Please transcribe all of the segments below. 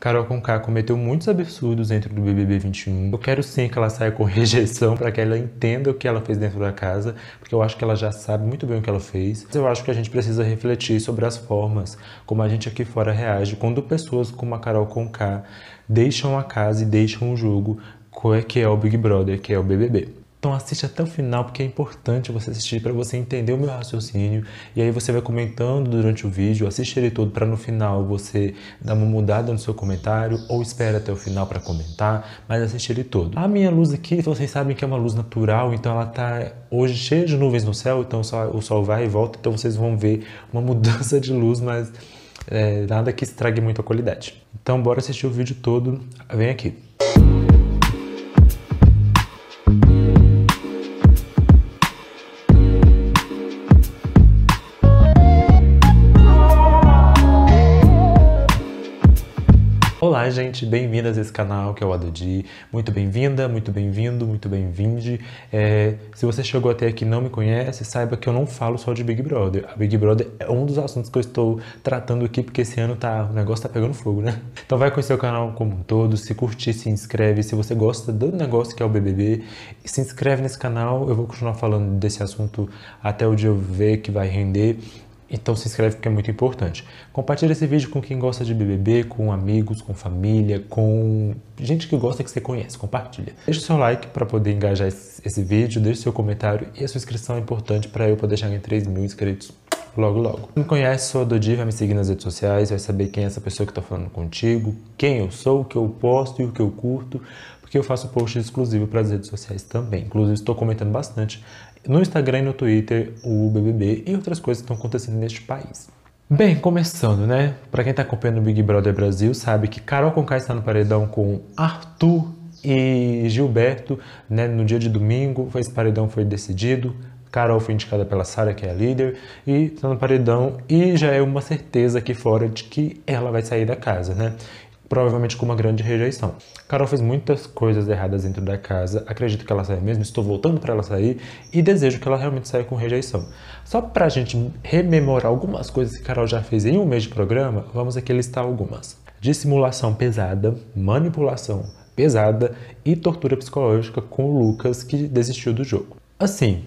Carol Conká cometeu muitos absurdos dentro do BBB 21. Eu quero sim que ela saia com rejeição para que ela entenda o que ela fez dentro da casa, porque eu acho que ela já sabe muito bem o que ela fez. Eu acho que a gente precisa refletir sobre as formas como a gente aqui fora reage quando pessoas como a Carol Conká deixam a casa e deixam o jogo, que é o Big Brother, que é o BBB. Então assiste até o final porque é importante você assistir para você entender o meu raciocínio e aí você vai comentando durante o vídeo, assiste ele todo para no final você dar uma mudada no seu comentário ou espera até o final para comentar, mas assiste ele todo. A minha luz aqui, vocês sabem que é uma luz natural, então ela tá hoje cheia de nuvens no céu, então o sol vai e volta, então vocês vão ver uma mudança de luz, mas é, nada que estrague muito a qualidade. Então bora assistir o vídeo todo, vem aqui. Olá, gente, bem-vindas a esse canal que é o Adodi. Muito bem-vinda, muito bem-vindo, muito bem-vinde. É, se você chegou até aqui e não me conhece, saiba que eu não falo só de Big Brother. A Big Brother é um dos assuntos que eu estou tratando aqui, porque esse ano tá, o negócio tá pegando fogo, né? Então vai conhecer o canal como um todo, se curtir, se inscreve. Se você gosta do negócio que é o BBB, se inscreve nesse canal. Eu vou continuar falando desse assunto até o dia eu ver que vai render. Então se inscreve porque é muito importante. Compartilhe esse vídeo com quem gosta de BBB, com amigos, com família, com gente que gosta que você conhece. Compartilha. Deixe o seu like para poder engajar esse vídeo, deixe seu comentário e a sua inscrição é importante para eu poder chegar em 3 mil inscritos logo logo. Quem me conhece, sou a Dodi, vai me seguir nas redes sociais, vai saber quem é essa pessoa que está falando contigo, quem eu sou, o que eu posto e o que eu curto, porque eu faço post exclusivo para as redes sociais também. Inclusive, estou comentando bastante no Instagram e no Twitter o BBB e outras coisas que estão acontecendo neste país. Bem, começando, né? Para quem está acompanhando o Big Brother Brasil, sabe que Carol Conká está no paredão com Arthur e Gilberto, né? No dia de domingo, esse paredão foi decidido. Carol foi indicada pela Sara, que é a líder, e está no paredão, e já é uma certeza aqui fora de que ela vai sair da casa, né? provavelmente com uma grande rejeição. Carol fez muitas coisas erradas dentro da casa, acredito que ela saia mesmo, estou voltando para ela sair e desejo que ela realmente saia com rejeição. Só para a gente rememorar algumas coisas que Carol já fez em um mês de programa, vamos aqui listar algumas. Dissimulação pesada, manipulação pesada e tortura psicológica com o Lucas que desistiu do jogo. Assim,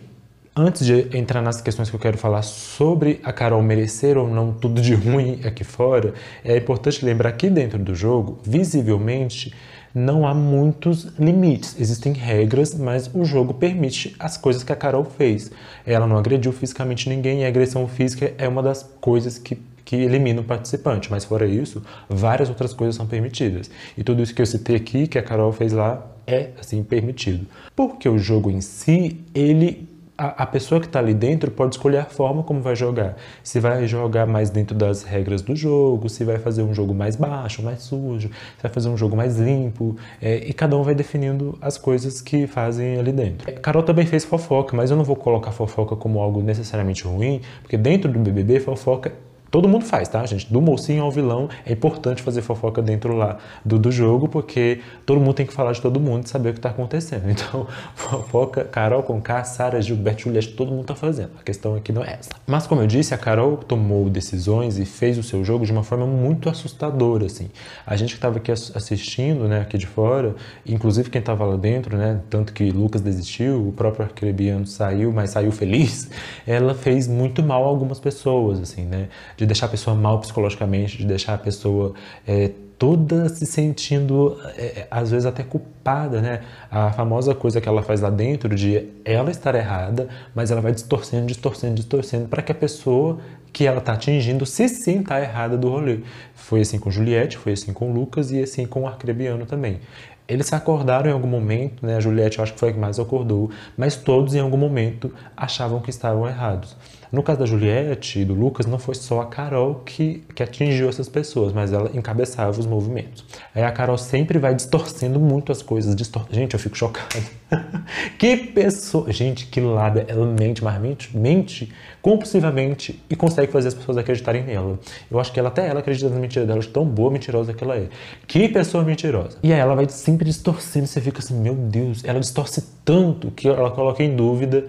Antes de entrar nas questões que eu quero falar sobre a Carol merecer ou não tudo de ruim aqui fora, é importante lembrar que dentro do jogo, visivelmente, não há muitos limites. Existem regras, mas o jogo permite as coisas que a Carol fez. Ela não agrediu fisicamente ninguém e a agressão física é uma das coisas que que elimina o participante, mas fora isso, várias outras coisas são permitidas. E tudo isso que eu citei aqui, que a Carol fez lá, é assim permitido. Porque o jogo em si, ele a, a pessoa que está ali dentro pode escolher a forma como vai jogar. Se vai jogar mais dentro das regras do jogo, se vai fazer um jogo mais baixo, mais sujo, se vai fazer um jogo mais limpo. É, e cada um vai definindo as coisas que fazem ali dentro. Carol também fez fofoca, mas eu não vou colocar fofoca como algo necessariamente ruim, porque dentro do BBB fofoca Todo mundo faz, tá, gente? Do mocinho ao vilão, é importante fazer fofoca dentro lá do, do jogo, porque todo mundo tem que falar de todo mundo e saber o que está acontecendo. Então, fofoca, Carol K, Sara Gilberto Juliette, todo mundo tá fazendo. A questão aqui não é essa. Mas, como eu disse, a Carol tomou decisões e fez o seu jogo de uma forma muito assustadora, assim. A gente que estava aqui assistindo, né, aqui de fora, inclusive quem estava lá dentro, né, tanto que Lucas desistiu, o próprio arcrebiano saiu, mas saiu feliz, ela fez muito mal a algumas pessoas, assim, né? De de deixar a pessoa mal psicologicamente, de deixar a pessoa é, toda se sentindo, é, é, às vezes até culpada, né? A famosa coisa que ela faz lá dentro de ela estar errada, mas ela vai distorcendo, distorcendo, distorcendo para que a pessoa que ela está atingindo se sinta errada do rolê. Foi assim com Juliette, foi assim com Lucas e assim com o Arcrebiano também. Eles se acordaram em algum momento, né? A Juliette eu acho que foi a que mais acordou, mas todos em algum momento achavam que estavam errados. No caso da Juliette e do Lucas, não foi só a Carol que, que atingiu essas pessoas, mas ela encabeçava os movimentos. Aí a Carol sempre vai distorcendo muito as coisas. Distor... Gente, eu fico chocado. que pessoa. Gente, que lada. Ela mente, mas mente, mente compulsivamente e consegue fazer as pessoas acreditarem nela. Eu acho que ela até ela acredita na mentira dela, de tão boa mentirosa que ela é. Que pessoa mentirosa. E aí ela vai sempre distorcendo, você fica assim, meu Deus, ela distorce tanto que ela coloca em dúvida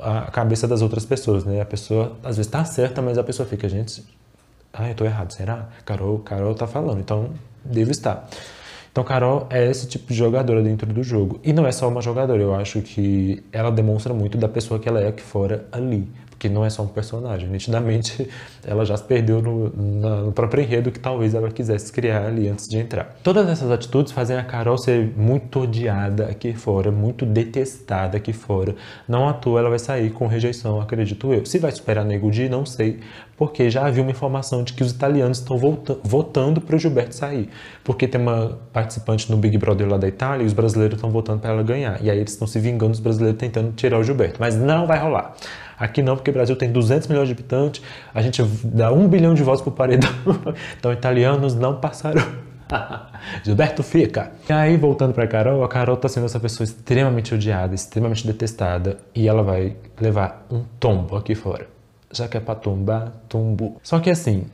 a cabeça das outras pessoas, né? A pessoa às vezes tá certa, mas a pessoa fica, gente, ah, eu tô errado, será? Carol, Carol tá falando, então devo estar. Então, Carol é esse tipo de jogadora dentro do jogo. E não é só uma jogadora, eu acho que ela demonstra muito da pessoa que ela é aqui fora ali que não é só um personagem. Nitidamente, ela já se perdeu no, no, próprio enredo que talvez ela quisesse criar ali antes de entrar. Todas essas atitudes fazem a Carol ser muito odiada aqui fora, muito detestada aqui fora. Não à toa ela vai sair com rejeição, acredito eu. Se vai superar Nego Di, não sei, porque já havia uma informação de que os italianos estão votando para o Gilberto sair, porque tem uma participante no Big Brother lá da Itália e os brasileiros estão votando para ela ganhar. E aí eles estão se vingando, dos brasileiros tentando tirar o Gilberto. Mas não vai rolar. Aqui não, porque o Brasil tem 200 milhões de habitantes, a gente dá um bilhão de votos por paredão. Então, italianos não passaram. Gilberto fica. E aí, voltando pra Carol, a Carol tá sendo essa pessoa extremamente odiada, extremamente detestada, e ela vai levar um tombo aqui fora. Já que é pra tombar, tombo. Só que assim,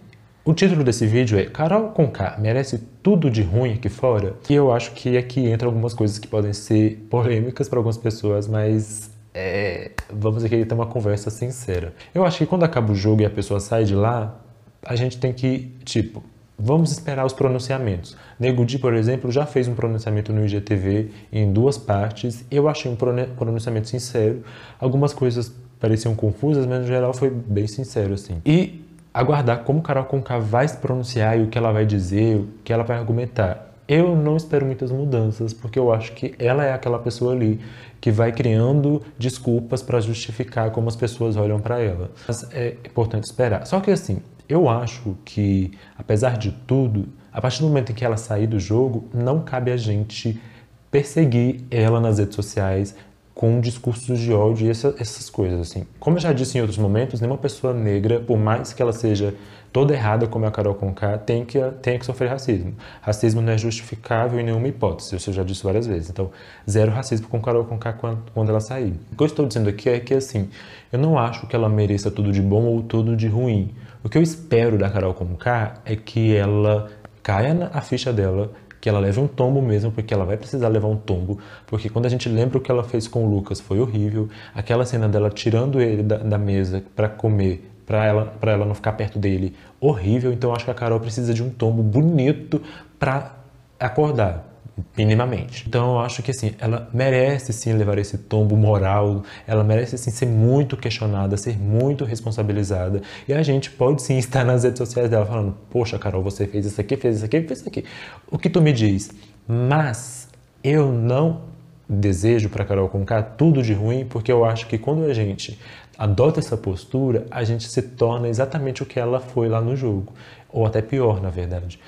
o título desse vídeo é Carol com K merece tudo de ruim aqui fora? E eu acho que aqui entra algumas coisas que podem ser polêmicas para algumas pessoas, mas é, vamos aqui ter uma conversa sincera. Eu acho que quando acaba o jogo e a pessoa sai de lá, a gente tem que, tipo, vamos esperar os pronunciamentos. Nego Di, por exemplo, já fez um pronunciamento no IGTV em duas partes. Eu achei um pronunciamento sincero. Algumas coisas pareciam confusas, mas no geral foi bem sincero, assim. E aguardar como Carol Conká vai se pronunciar e o que ela vai dizer, o que ela vai argumentar. Eu não espero muitas mudanças, porque eu acho que ela é aquela pessoa ali que vai criando desculpas para justificar como as pessoas olham para ela. Mas é importante esperar. Só que assim, eu acho que, apesar de tudo, a partir do momento em que ela sair do jogo, não cabe a gente perseguir ela nas redes sociais, com discursos de ódio e essa, essas coisas, assim. Como eu já disse em outros momentos, nenhuma pessoa negra, por mais que ela seja toda errada, como é a Carol Conká, tem que, tem que sofrer racismo. Racismo não é justificável em nenhuma hipótese, eu já disse várias vezes. Então, zero racismo com Carol Conká quando, quando ela sair. O que eu estou dizendo aqui é que, assim, eu não acho que ela mereça tudo de bom ou tudo de ruim. O que eu espero da Carol Conká é que ela caia na, a ficha dela, que ela leve um tombo mesmo, porque ela vai precisar levar um tombo, porque quando a gente lembra o que ela fez com o Lucas foi horrível, aquela cena dela tirando ele da, da mesa para comer, para ela, pra ela não ficar perto dele, horrível. Então acho que a Carol precisa de um tombo bonito para acordar, minimamente. Então eu acho que assim, ela merece sim levar esse tombo moral, ela merece sim ser muito questionada, ser muito responsabilizada. E a gente pode sim estar nas redes sociais dela falando: "Poxa, Carol, você fez isso aqui, fez isso aqui, fez isso aqui". O que tu me diz? Mas eu não desejo para Carol Conká tudo de ruim, porque eu acho que quando a gente adota essa postura, a gente se torna exatamente o que ela foi lá no jogo, ou até pior, na verdade.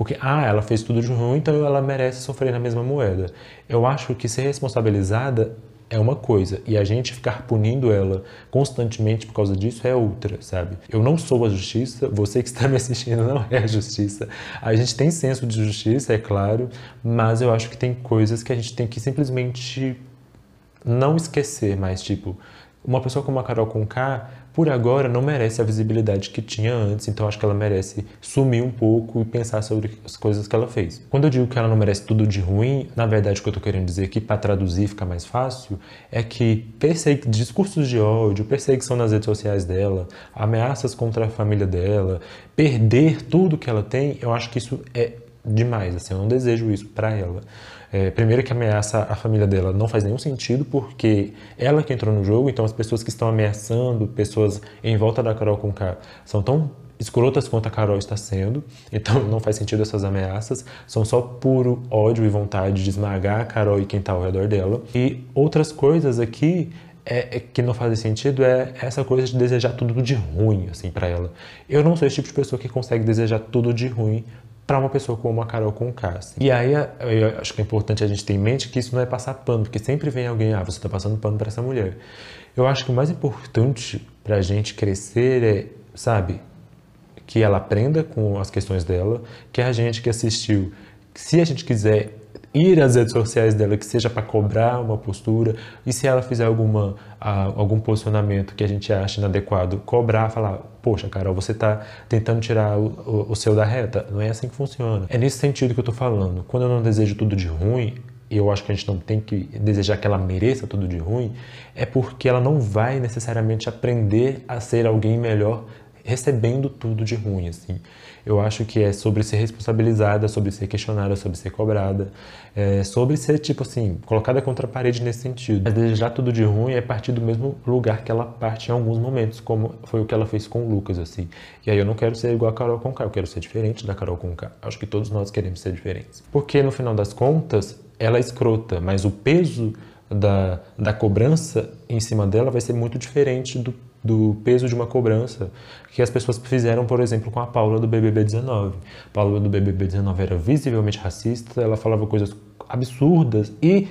Porque, ah, ela fez tudo de ruim, então ela merece sofrer na mesma moeda. Eu acho que ser responsabilizada é uma coisa e a gente ficar punindo ela constantemente por causa disso é outra, sabe? Eu não sou a justiça, você que está me assistindo não é a justiça. A gente tem senso de justiça, é claro, mas eu acho que tem coisas que a gente tem que simplesmente não esquecer mais, tipo, uma pessoa como a Carol Conká, por agora não merece a visibilidade que tinha antes, então acho que ela merece sumir um pouco e pensar sobre as coisas que ela fez. Quando eu digo que ela não merece tudo de ruim, na verdade o que eu tô querendo dizer aqui, para traduzir fica mais fácil, é que discursos de ódio, perseguição nas redes sociais dela, ameaças contra a família dela, perder tudo que ela tem, eu acho que isso é demais, assim, eu não desejo isso para ela. É, primeiro que ameaça a família dela não faz nenhum sentido, porque ela que entrou no jogo, então as pessoas que estão ameaçando, pessoas em volta da Carol com K, são tão escrotas quanto a Carol está sendo, então não faz sentido essas ameaças, são só puro ódio e vontade de esmagar a Carol e quem está ao redor dela. E outras coisas aqui é, é, que não fazem sentido é essa coisa de desejar tudo de ruim, assim, para ela. Eu não sou esse tipo de pessoa que consegue desejar tudo de ruim para uma pessoa como a Carol com Assim. E aí eu acho que é importante a gente ter em mente que isso não é passar pano, porque sempre vem alguém, ah, você está passando pano para essa mulher. Eu acho que o mais importante para a gente crescer é, sabe, que ela aprenda com as questões dela, que a gente que assistiu, se a gente quiser ir às redes sociais dela, que seja para cobrar uma postura, e se ela fizer alguma, uh, algum posicionamento que a gente acha inadequado, cobrar, falar, poxa, Carol, você está tentando tirar o, o, o, seu da reta. Não é assim que funciona. É nesse sentido que eu estou falando. Quando eu não desejo tudo de ruim, e eu acho que a gente não tem que desejar que ela mereça tudo de ruim, é porque ela não vai necessariamente aprender a ser alguém melhor recebendo tudo de ruim, assim. Eu acho que é sobre ser responsabilizada, sobre ser questionada, sobre ser cobrada, é sobre ser, tipo assim, colocada contra a parede nesse sentido. Mas desejar tudo de ruim é partir do mesmo lugar que ela parte em alguns momentos, como foi o que ela fez com o Lucas, assim. E aí eu não quero ser igual a Carol Conká, eu quero ser diferente da Carol Conká. Acho que todos nós queremos ser diferentes. Porque, no final das contas, ela é escrota, mas o peso da, da cobrança em cima dela vai ser muito diferente do do peso de uma cobrança que as pessoas fizeram, por exemplo, com a Paula do BBB 19. A Paula do BBB 19 era visivelmente racista, ela falava coisas absurdas e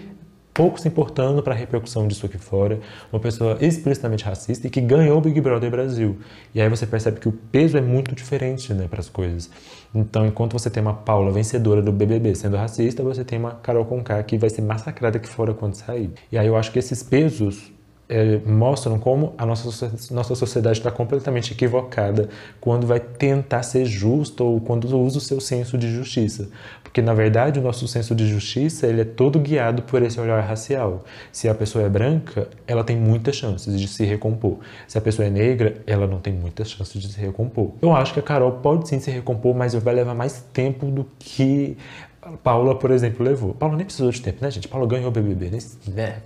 pouco se importando para a repercussão disso aqui fora, uma pessoa explicitamente racista e que ganhou o Big Brother Brasil. E aí você percebe que o peso é muito diferente né, para as coisas. Então, enquanto você tem uma Paula vencedora do BBB sendo racista, você tem uma Carol Conká que vai ser massacrada aqui fora quando sair. E aí eu acho que esses pesos é, mostram como a nossa, nossa sociedade está completamente equivocada quando vai tentar ser justa ou quando usa o seu senso de justiça. Porque, na verdade, o nosso senso de justiça ele é todo guiado por esse olhar racial. Se a pessoa é branca, ela tem muitas chances de se recompor. Se a pessoa é negra, ela não tem muitas chances de se recompor. Eu acho que a Carol pode sim se recompor, mas vai levar mais tempo do que Paula, por exemplo, levou. Paula nem precisou de tempo, né, gente? Paula ganhou o BBB. Né?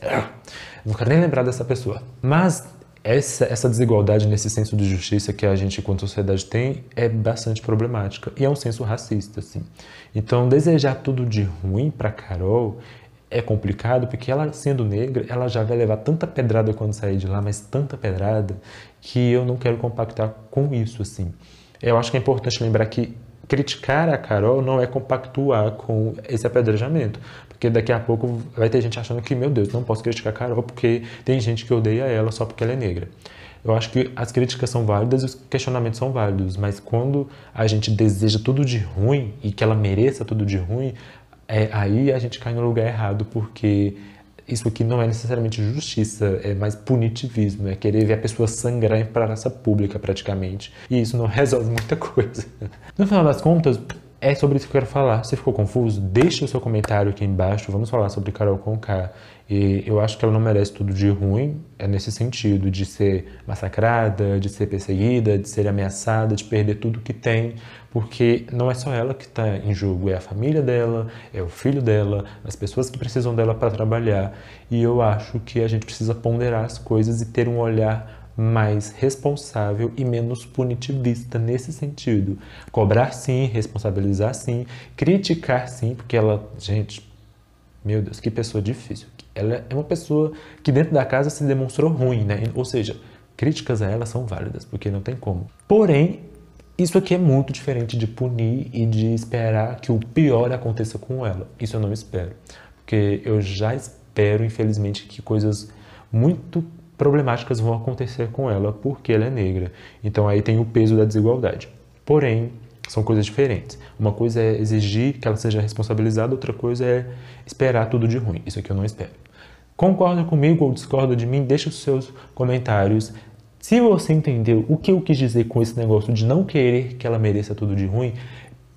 Não quero nem lembrar dessa pessoa. Mas essa, essa desigualdade nesse senso de justiça que a gente, enquanto sociedade, tem é bastante problemática. E é um senso racista, assim. Então, desejar tudo de ruim para Carol é complicado, porque ela, sendo negra, ela já vai levar tanta pedrada quando sair de lá, mas tanta pedrada, que eu não quero compactar com isso, assim. Eu acho que é importante lembrar que criticar a Carol não é compactuar com esse apedrejamento. Porque daqui a pouco vai ter gente achando que, meu Deus, não posso criticar a Carol porque tem gente que odeia ela só porque ela é negra. Eu acho que as críticas são válidas e os questionamentos são válidos, mas quando a gente deseja tudo de ruim e que ela mereça tudo de ruim, é, aí a gente cai no lugar errado, porque isso aqui não é necessariamente justiça, é mais punitivismo, é querer ver a pessoa sangrar em praça pública praticamente. E isso não resolve muita coisa. No final das contas, é sobre isso que eu quero falar. Se ficou confuso, deixe o seu comentário aqui embaixo. Vamos falar sobre Carol Conká. E eu acho que ela não merece tudo de ruim, é nesse sentido, de ser massacrada, de ser perseguida, de ser ameaçada, de perder tudo que tem, porque não é só ela que está em jogo, é a família dela, é o filho dela, as pessoas que precisam dela para trabalhar. E eu acho que a gente precisa ponderar as coisas e ter um olhar mais responsável e menos punitivista nesse sentido. Cobrar sim, responsabilizar sim, criticar sim, porque ela, gente, meu Deus, que pessoa difícil. Ela é uma pessoa que dentro da casa se demonstrou ruim, né? Ou seja, críticas a ela são válidas, porque não tem como. Porém, isso aqui é muito diferente de punir e de esperar que o pior aconteça com ela. Isso eu não espero, porque eu já espero, infelizmente, que coisas muito problemáticas vão acontecer com ela porque ela é negra. Então aí tem o peso da desigualdade. Porém, são coisas diferentes. Uma coisa é exigir que ela seja responsabilizada, outra coisa é esperar tudo de ruim. Isso aqui eu não espero. Concorda comigo ou discorda de mim? Deixa os seus comentários. Se você entendeu o que eu quis dizer com esse negócio de não querer que ela mereça tudo de ruim,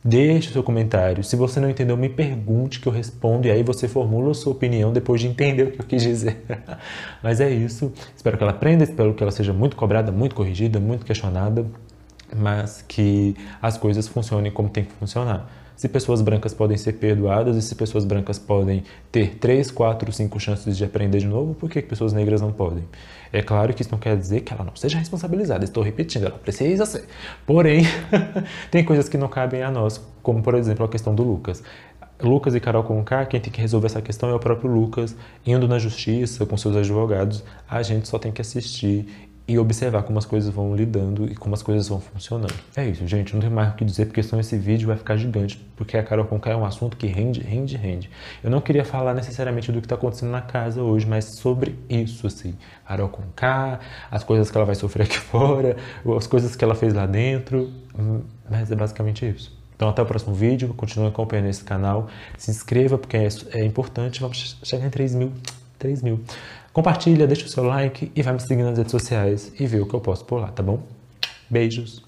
Deixe seu comentário. Se você não entendeu, me pergunte que eu respondo e aí você formula a sua opinião depois de entender o que eu quis dizer. Mas é isso. Espero que ela aprenda, espero que ela seja muito cobrada, muito corrigida, muito questionada, mas que as coisas funcionem como tem que funcionar se pessoas brancas podem ser perdoadas e se pessoas brancas podem ter 3, 4, 5 chances de aprender de novo, por que pessoas negras não podem? É claro que isso não quer dizer que ela não seja responsabilizada, estou repetindo, ela precisa ser. Porém, tem coisas que não cabem a nós, como por exemplo a questão do Lucas. Lucas e Carol Conká, quem tem que resolver essa questão é o próprio Lucas, indo na justiça com seus advogados. A gente só tem que assistir e observar como as coisas vão lidando e como as coisas vão funcionando. É isso, gente. Não tem mais o que dizer, porque senão esse vídeo vai ficar gigante, porque a Carol Conká é um assunto que rende, rende, rende. Eu não queria falar necessariamente do que está acontecendo na casa hoje, mas sobre isso, assim. Carol Conká, as coisas que ela vai sofrer aqui fora, as coisas que ela fez lá dentro, hum, mas é basicamente isso. Então até o próximo vídeo, continue acompanhando esse canal, se inscreva porque é, é importante, vamos chegar em 3 mil, 3 mil. Compartilha, deixa o seu like e vai me seguir nas redes sociais e vê o que eu posto por lá, tá bom? Beijos!